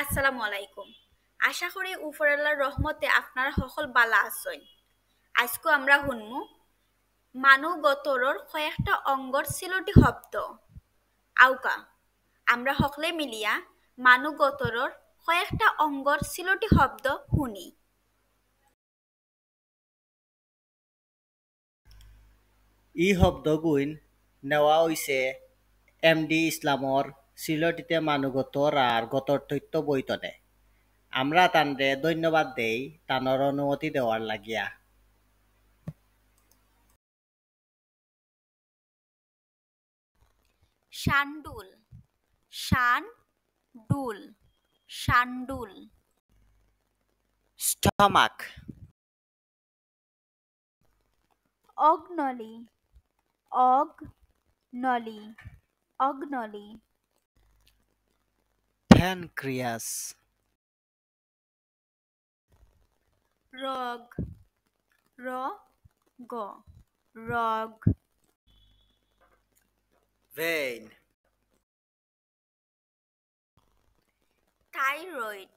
আসসালামু আলাইকুম আশা করি উফরাল্লার রহমতে আপনারা সকল বালা আছেন আজকে আমরা শুনমু মানু গতরর কয়েকটা অঙ্গর সিলটি শব্দ আউকা আমরা সকলে মিলিয়া মানু গতরর কয়েকটা অঙ্গর সিলটি শব্দ শুনি ই শব্দ শব্দগুণ নেওয়া হৈছে এম ডি ইসলামৰ শিলটিতে মানুগত আর গতর তৈত্য বৈতনে আমরা তানরে ধন্যবাদ দেই তানর অনুমতি দেওয়ার লাগিয়া শান্ডুল শান ডুল শান্ডুল স্টমাক অগ্নলি অগ্নলি অগ্নলি pancreas rog ro go rog vein thyroid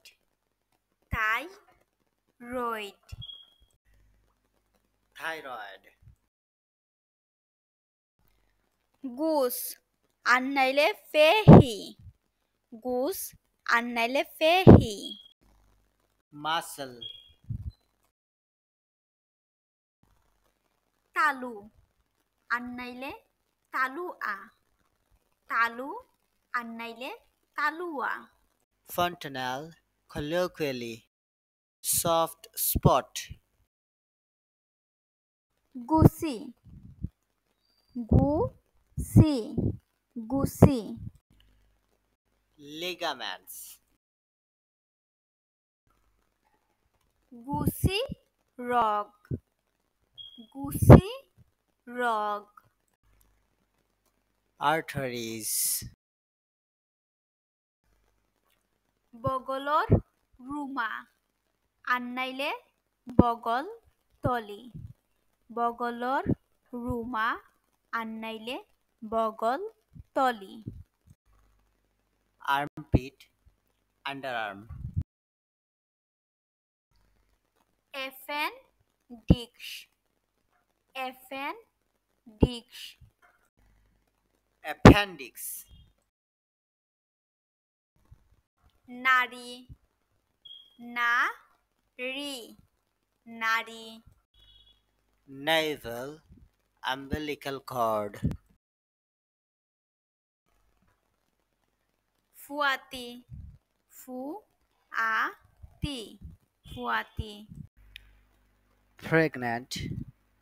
thyroid thyroid goose annayile fehi goose annele fehi masal talu annele talua talu annele talua fontanel colloquially soft spot gusi gu si gusi ligaments goosey rog goosey rog arteries বগলৰ ৰুমা আন্নাইলে বগল তলি বগলৰ ৰুমা আন্নাইলে বগল তলি armpit, underarm. FN FN Appendix. Appendix. Nari. Na. Nari. Navel. Umbilical cord. ফুয়াতি ফু আ তি ফুয়াতি pregnant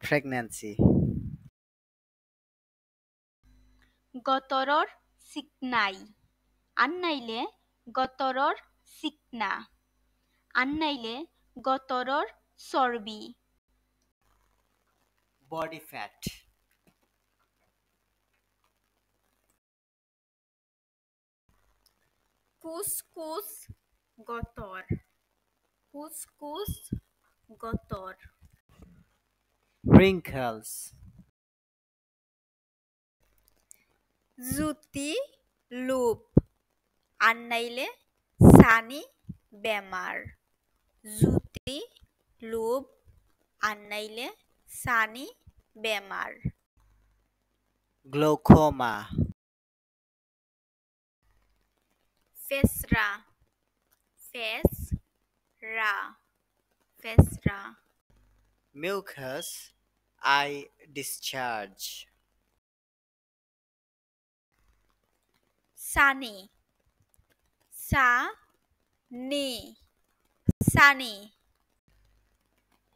pregnancy গতরর সিকনাই আন্নাইলে গতরর সিকনা আন্নাইলে গতরর চর্বি body fat Cuscus gotor. Cuscus gotor. Wrinkles. Zuti loop. Annaile sani bemar. Zuti loop. Annaile sani bemar. Glaucoma. फेसरा फेसरा फेसरा mucus I discharge. Sunny, sunny, sunny.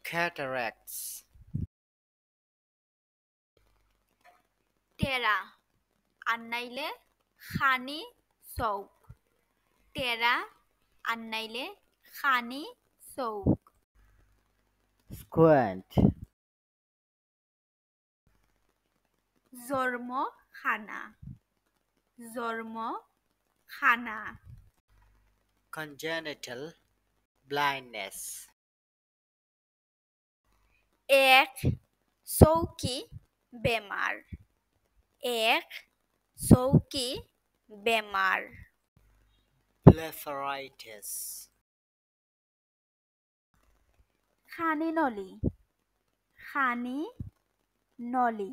Cataracts. Tera, annaile, khani, soap. टेरा अन्नैले खाने सौक squint जोर्मो खाना जोर्मो खाना congenital blindness एक सौ की एक सौ की बेमार blepharitis খানিনলি খানি নলি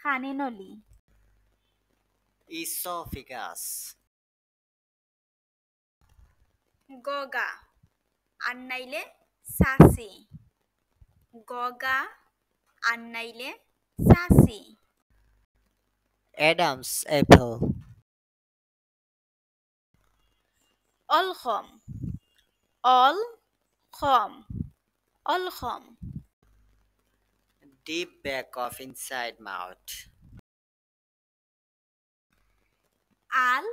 খানিনলি esophagus গগা আর নাইলে সাসি গগা আর নাইলে সাসি অ্যাডামস অ্যাপল অল খম অল খম অল খম deep back of inside mouth আল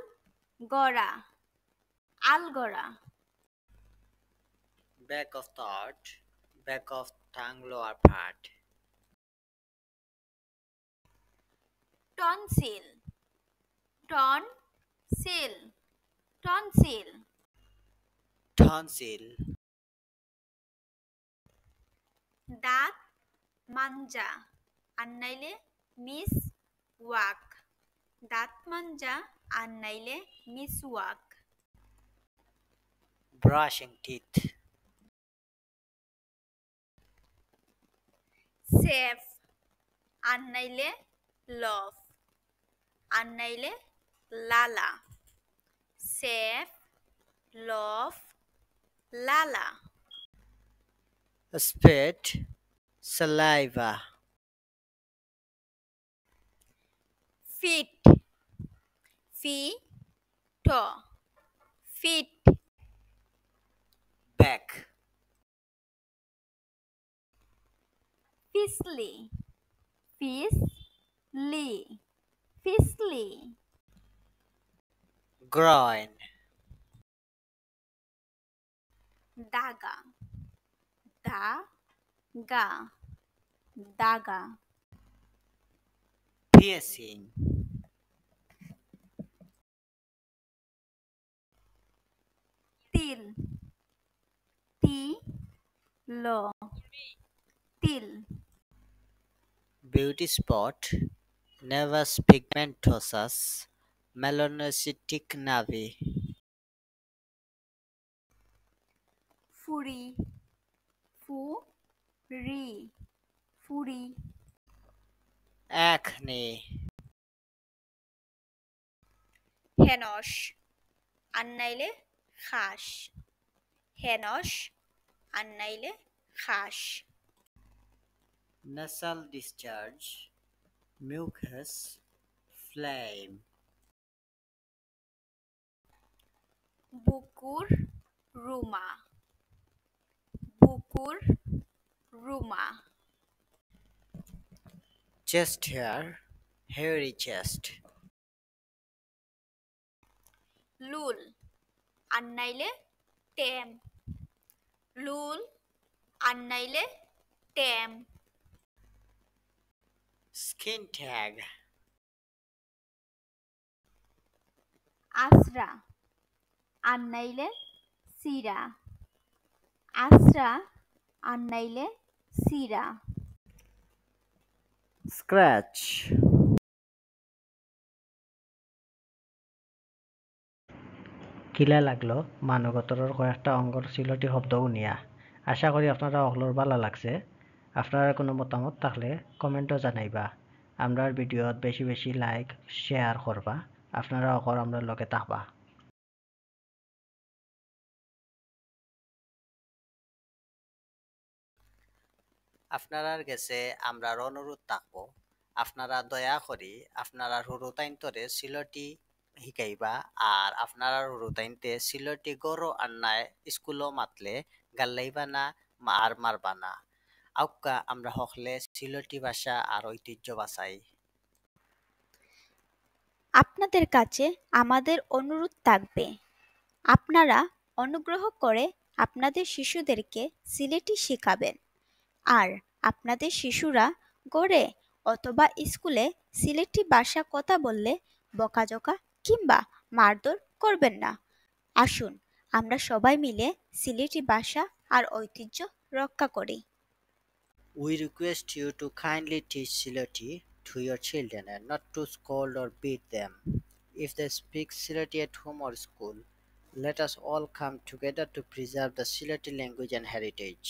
গড়া আল গড়া ব্যাক অফ থট back of tongue lower part tonsil টন tonsil দাঁত মাঞ্জা আর নাইলে মিস ওয়াক দাঁত মাঞ্জা আর নাইলে মিস ওয়াক brushing teeth safe আর নাইলে love আর নাইলে লালা safe love Lala. Spit, saliva. Feet, feet, toe, feet. Back. Fistly, fistly, fistly. Groin. धागा धागा धागा piercing तिल ती लो तिल beauty spot naevus pigmentosus melanocytic navi ফুরি ফু রি ফুরি acne হেনস আন্নাইলে খাস হেনস আন্নাইলে খাস nasal discharge mucus flame বুকুর Ruma Kuruma. Chest here, hairy chest. Lul, annaile tem. Lul, annaile tem. Skin tag. Asra, annaile sira. Asra আর নাইলে সিরা স্ক্র্যাচ কিলা লাগলো মানবতরের কয়েকটা অঙ্গর সিলটি শব্দ উনিয়া আশা করি আপনারা অগলোর বালা লাগছে আপনারা কোনো মতামত থাকলে কমেন্টও জানাইবা আমরার ভিডিওত বেশি বেশি লাইক শেয়ার করবা আপনারা অকর আমরা লগে থাকবা আপনারার গেছে আমরা অনুরোধ থাকবো আপনারা দয়া করি আপনারা হুরুতাইন্তরে সিলটি শিকাইবা আর আপনারা হুরুতাইনতে সিলটি গরো আন্নায় স্কুলও মাতলে গাল্লাইবা না আর মারবা না আউকা আমরা হকলে সিলটি ভাষা আর ঐতিহ্য বাসাই আপনাদের কাছে আমাদের অনুরোধ থাকবে আপনারা অনুগ্রহ করে আপনাদের শিশুদেরকে সিলেটি শেখাবেন আর আপনাদের শিশুরা গড়ে অথবা স্কুলে সিলেটি বাসা কথা বললে বকাজকা কিংবা মারধর করবেন না আসুন আমরা সবাই মিলে সিলেটি বাসা আর ঐতিহ্য রক্ষা করি we request you to kindly teach Sylheti to your children not to scold or beat them if they speak Sylheti at home or school let us all come together to preserve the Sylheti language and heritage